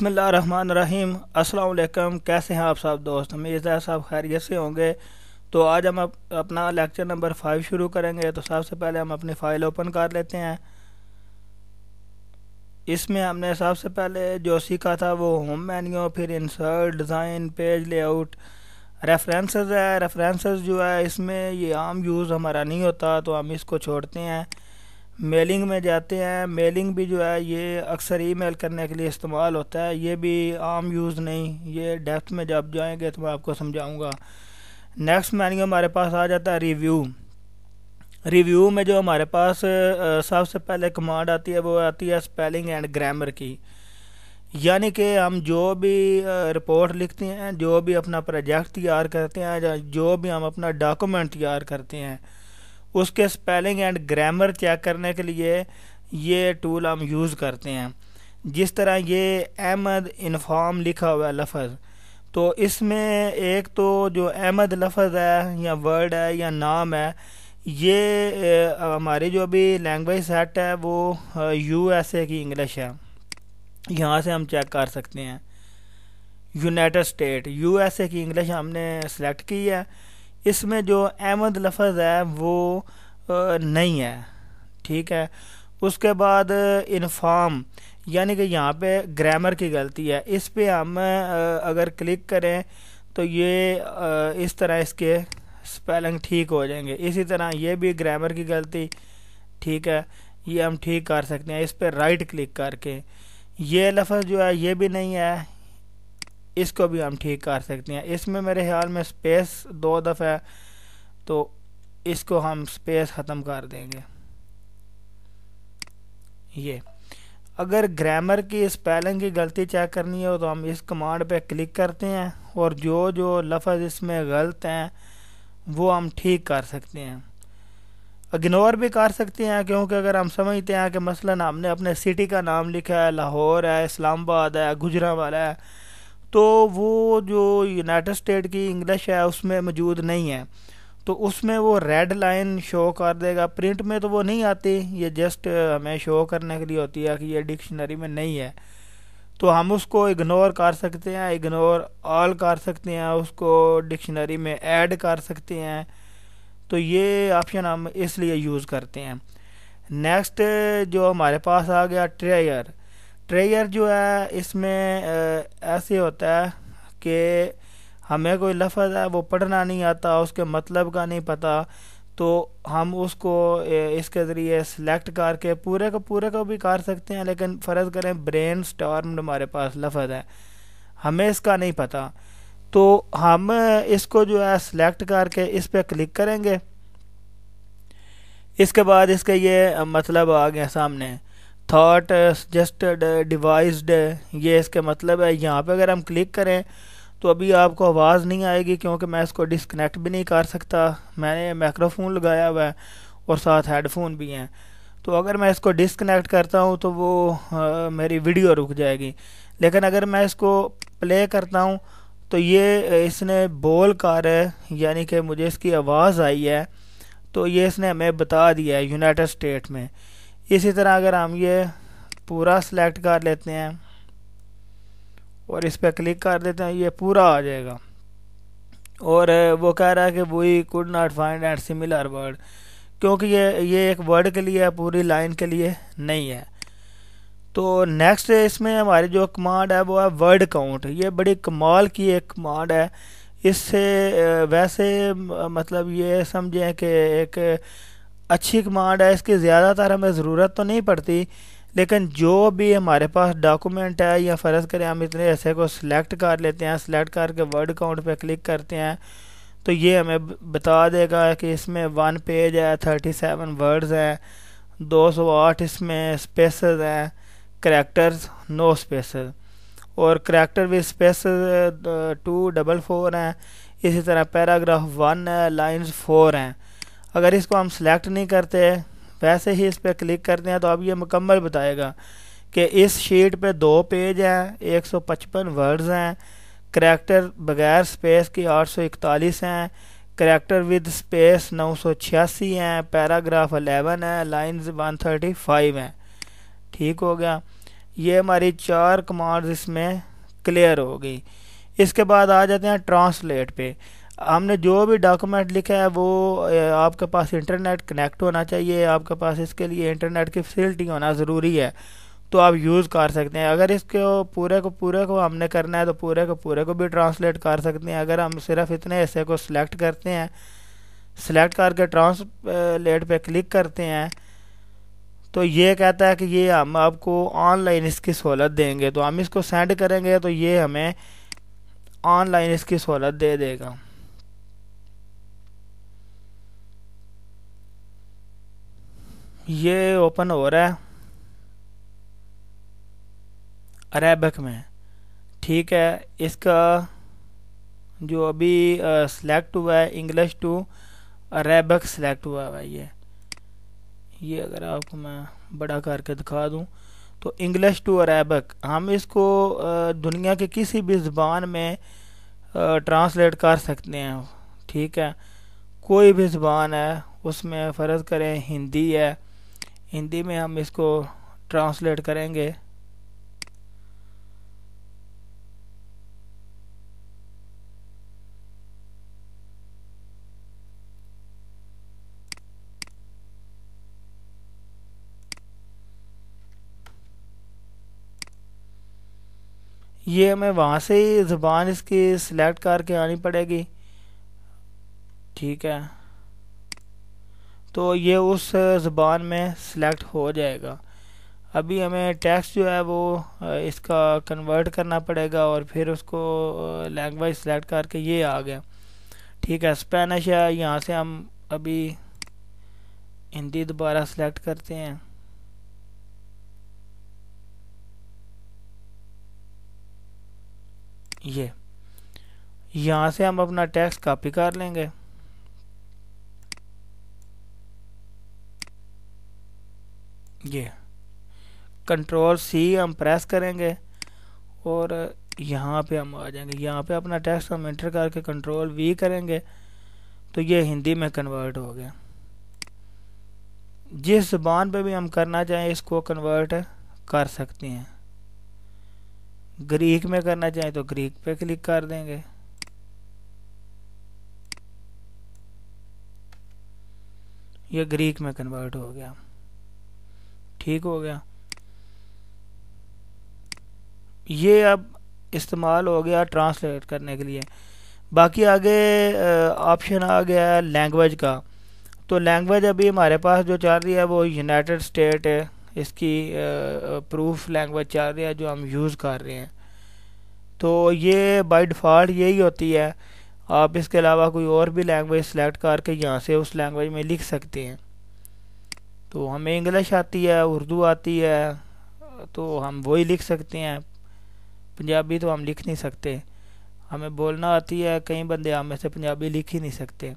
बसमीम असलकम कैसे हैं आप सब दोस्त मेजा साहब खैरियत से होंगे तो आज हम अपना लेक्चर नंबर फाइव शुरू करेंगे तो सबसे पहले हम अपनी फ़ाइल ओपन कर लेते हैं इसमें हमने सबसे पहले जो सीखा था वो होम मेन्यू फिर insert design page layout references है रेफरेंसेस जो है इसमें ये आम यूज़ हमारा नहीं होता तो हम इसको छोड़ते हैं मेलिंग में जाते हैं मेलिंग भी जो है ये अक्सर ईमेल करने के लिए इस्तेमाल होता है ये भी आम यूज़ नहीं ये डेप्थ में जब जाएंगे तो मैं आपको समझाऊंगा नेक्स्ट मैन्यू हमारे पास आ जाता है रिव्यू रिव्यू में जो हमारे पास सबसे पहले कमांड आती है वो आती है स्पेलिंग एंड ग्रामर की यानी कि हम जो भी रिपोर्ट लिखते हैं जो भी अपना प्रोजेक्ट तैयार करते हैं या जो भी हम अपना डॉक्यूमेंट तैयार करते हैं उसके स्पेलिंग एंड ग्रामर चेक करने के लिए ये टूल हम यूज़ करते हैं जिस तरह ये अहमद इनफॉर्म लिखा हुआ लफज तो इसमें एक तो जो अहमद लफज है या वर्ड है या नाम है ये हमारी जो अभी लैंग्वेज सेट है वो यू एस ए की इंग्लिश है यहाँ से हम चेक कर सकते हैं united state U S A की इंग्लिश हमने सेलेक्ट की है इसमें जो अहमद लफज है वो नहीं है ठीक है उसके बाद इनफाम यानी कि यहाँ पे ग्रामर की गलती है इस पर हम अगर क्लिक करें तो ये इस तरह इसके स्पेलिंग ठीक हो जाएंगे इसी तरह ये भी ग्रामर की गलती ठीक है ये हम ठीक कर सकते हैं इस पर राइट क्लिक करके ये लफ्ज़ जो है ये भी नहीं है इसको भी हम ठीक कर सकते हैं इसमें मेरे ख्याल में स्पेस दो दफ़ा है तो इसको हम स्पेस ख़त्म कर देंगे ये अगर ग्रामर की स्पेलिंग की गलती चेक करनी हो तो हम इस कमांड पे क्लिक करते हैं और जो जो लफज इसमें गलत हैं वो हम ठीक कर सकते हैं इग्नोर भी कर सकते हैं क्योंकि अगर हम समझते हैं कि मसलन हमने अपने सिटी का नाम लिखा है लाहौर है इस्लामाबाद है गुजरा वाला है तो वो जो यूनाइटेड स्टेट की इंग्लिश है उसमें मौजूद नहीं है तो उसमें वो रेड लाइन शो कर देगा प्रिंट में तो वो नहीं आती ये जस्ट हमें शो करने के लिए होती है कि ये डिक्शनरी में नहीं है तो हम उसको इग्नोर कर सकते हैं इग्नोर ऑल कर सकते हैं उसको डिक्शनरी में ऐड कर सकते हैं तो ये ऑप्शन हम इसलिए यूज़ करते हैं नेक्स्ट जो हमारे पास आ गया ट्रेयर प्रेयर जो है इसमें ऐसे होता है कि हमें कोई लफ्ज़ है वो पढ़ना नहीं आता उसके मतलब का नहीं पता तो हम उसको इसके ज़रिए सिलेक्ट करके पूरे को पूरे को भी कर सकते हैं लेकिन फ़र्ज़ करें ब्रेन स्टॉर्म हमारे पास लफ्ज़ है हमें इसका नहीं पता तो हम इसको जो है सिलेक्ट करके इस पर क्लिक करेंगे इसके बाद इसके ये मतलब आ गया सामने थाट सजेस्टेड डिवाइस्ड ये इसके मतलब है यहाँ पे अगर हम क्लिक करें तो अभी आपको आवाज़ नहीं आएगी क्योंकि मैं इसको डिसकनेक्ट भी नहीं कर सकता मैंने माइक्रोफोन लगाया हुआ है और साथ हेडफोन भी हैं तो अगर मैं इसको डिसकनेक्ट करता हूँ तो वो आ, मेरी वीडियो रुक जाएगी लेकिन अगर मैं इसको प्ले करता हूँ तो ये इसने बोल कर यानी कि मुझे इसकी आवाज़ आई है तो ये इसने हमें बता दिया है यूनाइटेड स्टेट में इसी तरह अगर हम ये पूरा सिलेक्ट कर लेते हैं और इस पर क्लिक कर देते हैं ये पूरा आ जाएगा और वो कह रहा है कि वही could not find and similar word क्योंकि ये ये एक वर्ड के लिए है पूरी लाइन के लिए नहीं है तो नेक्स्ट इसमें हमारी जो कमांड है वो है वर्ड काउंट ये बड़ी कमाल की एक कमांड है इससे वैसे मतलब ये समझें कि एक अच्छी कमांड है इसकी ज़्यादातर हमें ज़रूरत तो नहीं पड़ती लेकिन जो भी हमारे पास डॉक्यूमेंट है या फ़र्ज़ करें हम इतने ऐसे को सिलेक्ट कर लेते हैं सिलेक्ट करके वर्ड काउंट पे क्लिक करते हैं तो ये हमें बता देगा कि इसमें वन पेज है थर्टी सेवन वर्ड्स हैं दो सौ आठ इसमें स्पेस हैं करेक्टर्स नो स्पेस और करेक्टर भी स्पेस टू डबल फोर हैं इसी तरह पैराग्राफ वन है लाइन्स फोर हैं अगर इसको हम सेलेक्ट नहीं करते वैसे ही इस पर क्लिक करते हैं तो अब ये मुकम्मल बताएगा कि इस शीट पे दो पेज हैं 155 वर्ड्स हैं करैक्टर बगैर स्पेस की 841 हैं करैक्टर विद स्पेस 986 हैं पैराग्राफ 11 है लाइंस 135 हैं ठीक हो गया ये हमारी चार कमांड्स इसमें क्लियर हो गई इसके बाद आ जाते हैं ट्रांसलेट पे हमने जो भी डॉक्यूमेंट लिखा है वो आपके पास इंटरनेट कनेक्ट होना चाहिए आपके पास इसके लिए इंटरनेट की फैसिलिटी होना ज़रूरी है तो आप यूज़ कर सकते हैं अगर इसके पूरे को पूरे को हमने करना है तो पूरे को पूरे को भी ट्रांसलेट कर सकते हैं अगर हम सिर्फ इतने हिस्से को सिलेक्ट करते हैं सिलेक्ट करके ट्रांसलेट पे क्लिक करते हैं तो ये कहता है कि ये हम आपको ऑनलाइन इसकी सहूलत देंगे तो हम इसको सेंड करेंगे तो ये हमें ऑनलाइन इसकी सहूलत दे देगा ये ओपन हो रहा है अरेबिक में ठीक है इसका जो अभी सिलेक्ट हुआ है इंग्लिश टू अरेबिक सिलेक्ट हुआ है ये ये अगर आपको मैं बड़ा करके दिखा दूं तो इंग्लिश टू अरेबिक हम इसको दुनिया के किसी भी ज़बान में ट्रांसलेट कर सकते हैं ठीक है कोई भी ज़बान है उसमें फ़र्ज़ करें हिंदी है हिंदी में हम इसको ट्रांसलेट करेंगे ये हमें वहाँ से ही ज़बान इसकी सिलेक्ट करके आनी पड़ेगी ठीक है तो ये उस ज़बान में सिलेक्ट हो जाएगा अभी हमें टेक्स्ट जो है वो इसका कन्वर्ट करना पड़ेगा और फिर उसको लैंग्वेज सेलेक्ट करके ये आ गया ठीक है स्पेनिश है यहाँ से हम अभी हिंदी दोबारा सेलेक्ट करते हैं ये यहाँ से हम अपना टेक्स्ट कॉपी कर लेंगे ये कंट्रोल सी हम प्रेस करेंगे और यहाँ पे हम आ जाएंगे यहाँ पे अपना टेक्स्ट हम इंटर करके कंट्रोल वी करेंगे तो ये हिंदी में कन्वर्ट हो गया जिस जबान पे भी हम करना चाहें इसको कन्वर्ट कर सकते हैं ग्रीक में करना चाहें तो ग्रीक पे क्लिक कर देंगे ये ग्रीक में कन्वर्ट हो गया ठीक हो गया ये अब इस्तेमाल हो गया ट्रांसलेट करने के लिए बाकी आगे ऑप्शन आ गया लैंग्वेज का तो लैंग्वेज अभी हमारे पास जो चल रही है वो यूनाइटेड स्टेट है इसकी प्रूफ लैंग्वेज चल रही है जो हम यूज़ कर रहे हैं तो ये बाय डिफ़ॉल्ट यही होती है आप इसके अलावा कोई और भी लैंग्वेज सेलेक्ट करके यहाँ से उस लैंग्वेज में लिख सकते हैं तो हमें इंग्लिश आती है उर्दू आती है तो हम वही लिख सकते हैं पंजाबी तो हम लिख नहीं सकते हमें बोलना आती है कई बंदे हम से पंजाबी लिख ही नहीं सकते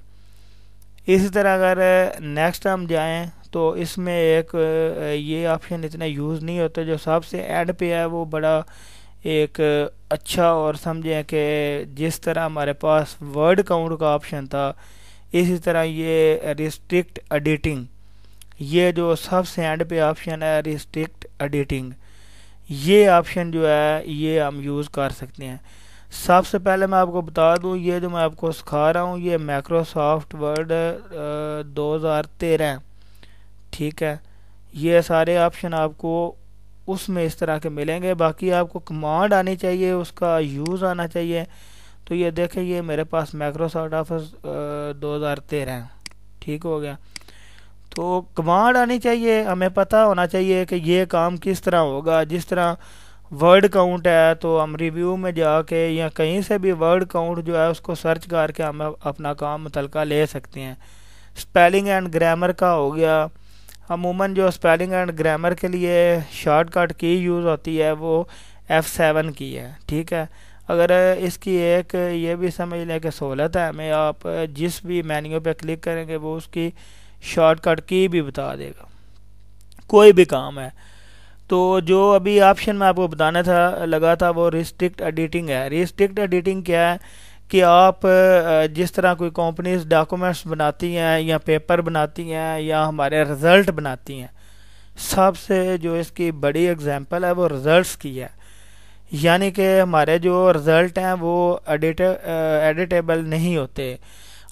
इसी तरह अगर नेक्स्ट हम जाएं तो इसमें एक ये ऑप्शन इतना यूज़ नहीं होता जो सबसे एड पे है वो बड़ा एक अच्छा और समझें कि जिस तरह हमारे पास वर्ड काउंट का ऑप्शन था इसी तरह ये रिस्ट्रिक्ट एडिटिंग ये जो सबसे एंड पे ऑप्शन है रिस्ट्रिक्ट एडिटिंग ये ऑप्शन जो है ये हम यूज़ कर सकते हैं सबसे पहले मैं आपको बता दूं ये जो मैं आपको सिखा रहा हूँ ये माइक्रोसॉफ्ट वर्ड दो हज़ार तेरह ठीक है ये सारे ऑप्शन आपको उसमें इस तरह के मिलेंगे बाकी आपको कमांड आनी चाहिए उसका यूज़ आना चाहिए तो ये देखें ये मेरे पास माइक्रोसॉफ्ट ऑफिस दो हज़ार तेरह ठीक हो गया तो कमांड आनी चाहिए हमें पता होना चाहिए कि ये काम किस तरह होगा जिस तरह वर्ड काउंट है तो हम रिव्यू में जाके या कहीं से भी वर्ड काउंट जो है उसको सर्च करके हम अपना काम मुतलका ले सकते हैं स्पेलिंग एंड ग्रामर का हो गया अमूमन जो स्पेलिंग एंड ग्रामर के लिए शॉर्टकट की यूज़ होती है वो एफ़ सेवन की है ठीक है अगर इसकी एक ये भी समझ लें कि सहूलत है हमें आप जिस भी मेन्यू पे क्लिक करेंगे वो उसकी शॉर्टकट की भी बता देगा कोई भी काम है तो जो अभी ऑप्शन में आपको बताना था लगा था वो रिस्ट्रिक्ट एडिटिंग है रिस्ट्रिक्ट एडिटिंग क्या है कि आप जिस तरह कोई कंपनीज डॉक्यूमेंट्स बनाती हैं या पेपर बनाती हैं या हमारे रिज़ल्ट बनाती हैं सबसे जो इसकी बड़ी एग्जांपल है वो रिज़ल्ट्स की है यानी कि हमारे जो रिज़ल्ट हैं वो एडिट एडिटेबल नहीं होते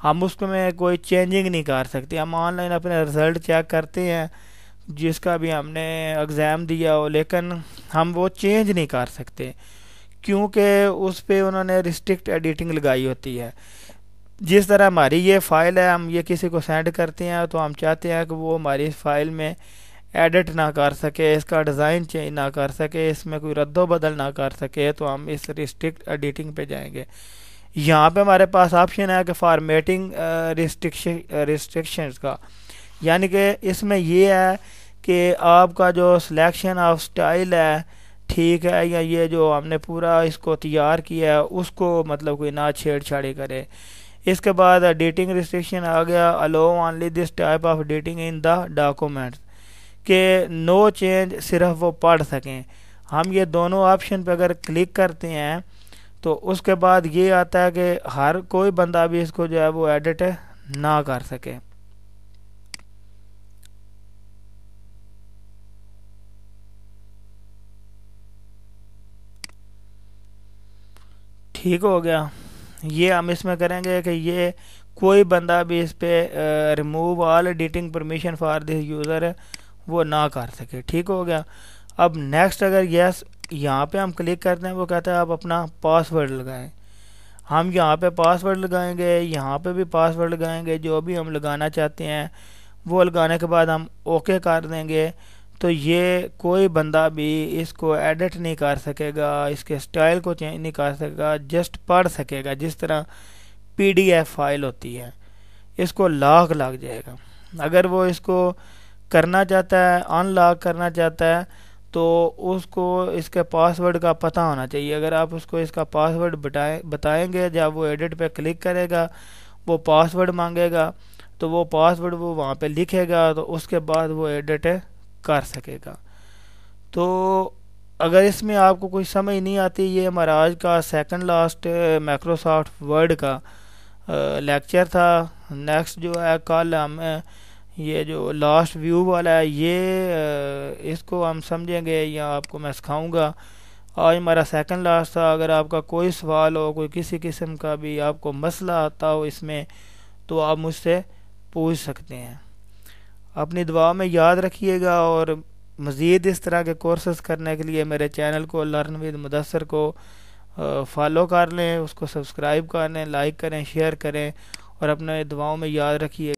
हम उसमें कोई चेंजिंग नहीं कर सकते हम ऑनलाइन अपने रिज़ल्ट चेक करते हैं जिसका भी हमने एग्ज़ाम दिया हो लेकिन हम वो चेंज नहीं कर सकते क्योंकि उस पर उन्होंने रिस्ट्रिक्ट एडिटिंग लगाई होती है जिस तरह हमारी ये फ़ाइल है हम ये किसी को सेंड करते हैं तो हम चाहते हैं कि वो हमारी इस फ़ाइल में एडिट ना कर सके इसका डिज़ाइन चेंज ना कर सके इसमें कोई रद्दो बदल ना कर सके तो हम इस रिस्ट्रिक्ट एडिटिंग पे जाएंगे यहाँ पे हमारे पास ऑप्शन है कि फॉर्मेटिंग रिस्ट्रिक्शन uh, uh, का यानी कि इसमें ये है कि आपका जो सिलेक्शन ऑफ स्टाइल है ठीक है या ये जो हमने पूरा इसको तैयार किया है उसको मतलब कोई ना छेड़छाड़ी करे इसके बाद डेटिंग रिस्ट्रिक्शन आ गया allow only this type of editing in the documents के नो चेंज सिर्फ वो पढ़ सकें हम ये दोनों ऑप्शन पे अगर क्लिक करते हैं तो उसके बाद ये आता है कि हर कोई बंदा भी इसको जो है वो एडिट ना कर सके ठीक हो गया ये हम इसमें करेंगे कि ये कोई बंदा भी इस पर remove all editing permission for this user वो ना कर सके ठीक हो गया अब नेक्स्ट अगर यस यहाँ पे हम क्लिक करते हैं वो कहता है आप अपना पासवर्ड लगाएं हम यहाँ पे पासवर्ड लगाएंगे यहाँ पे भी पासवर्ड लगाएंगे जो भी हम लगाना चाहते हैं वो लगाने के बाद हम ओके कर देंगे तो ये कोई बंदा भी इसको एडिट नहीं कर सकेगा इसके स्टाइल को चेंज नहीं कर सकेगा जस्ट पढ़ सकेगा जिस तरह पी फाइल होती है इसको लाख लग जाएगा अगर वो इसको करना चाहता है अनलॉक करना चाहता है तो उसको इसके पासवर्ड का पता होना चाहिए अगर आप उसको इसका पासवर्ड बताए बताएंगे जब वो एडिट पे क्लिक करेगा वो पासवर्ड मांगेगा तो वो पासवर्ड वो वहाँ पे लिखेगा तो उसके बाद वो एडिट कर सकेगा तो अगर इसमें आपको कुछ समझ नहीं आती ये हमारा आज का सेकंड लास्ट माइक्रोसॉफ्ट वर्ड का लेक्चर था नेक्स्ट जो है कल हमें ये जो लास्ट व्यू वाला है ये इसको हम समझेंगे या आपको मैं सिखाऊंगा आज हमारा सेकंड लास्ट था अगर आपका कोई सवाल हो कोई किसी किस्म का भी आपको मसला आता हो इसमें तो आप मुझसे पूछ सकते हैं अपनी दुआ में याद रखिएगा और मज़ीद इस तरह के कोर्सेज करने के लिए मेरे चैनल को लर्न विद मुदसर को फॉलो कर लें उसको सब्सक्राइब कर लें लाइक करें शेयर करें और अपने दुआओं में याद रखिए